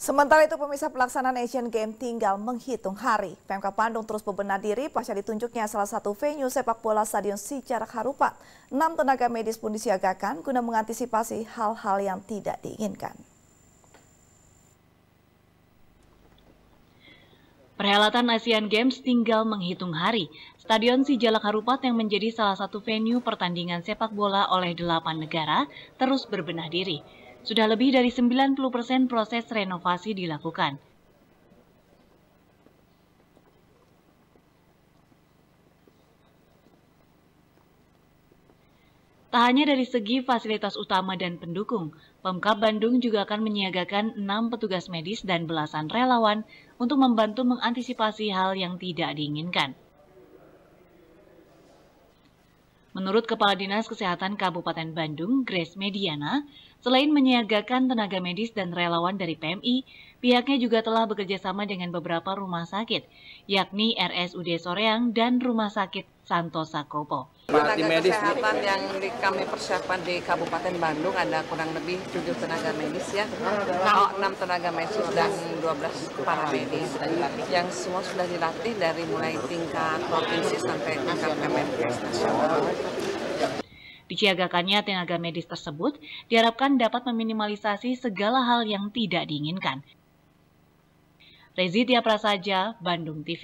Sementara itu pemirsa pelaksanaan Asian Games tinggal menghitung hari. Pemkab Bandung terus bebenah diri pasca ditunjuknya salah satu venue sepak bola Stadion Sijarak Harupat. Enam tenaga medis pun disiagakan guna mengantisipasi hal-hal yang tidak diinginkan. Perhelatan Asian Games tinggal menghitung hari. Stadion Sijalak Harupat yang menjadi salah satu venue pertandingan sepak bola oleh delapan negara terus berbenah diri. Sudah lebih dari 90% proses renovasi dilakukan. Tak hanya dari segi fasilitas utama dan pendukung, Pemkab Bandung juga akan menyiagakan enam petugas medis dan belasan relawan untuk membantu mengantisipasi hal yang tidak diinginkan. Menurut Kepala Dinas Kesehatan Kabupaten Bandung, Grace Mediana, selain menyiagakan tenaga medis dan relawan dari PMI, pihaknya juga telah bekerjasama dengan beberapa rumah sakit, yakni RSUD Soreang dan Rumah Sakit Santosa Kopo. Tenaga kesehatan yang kami persiapkan di Kabupaten Bandung ada kurang lebih 7 tenaga medis ya, 6 nah, tenaga medis dan 12 paramedis yang semua sudah dilatih dari mulai tingkat provinsi sampai tingkat Kemenkes nasional. Disiagakannya tenaga medis tersebut diharapkan dapat meminimalisasi segala hal yang tidak diinginkan. Rezidia Prasaja, Bandung TV.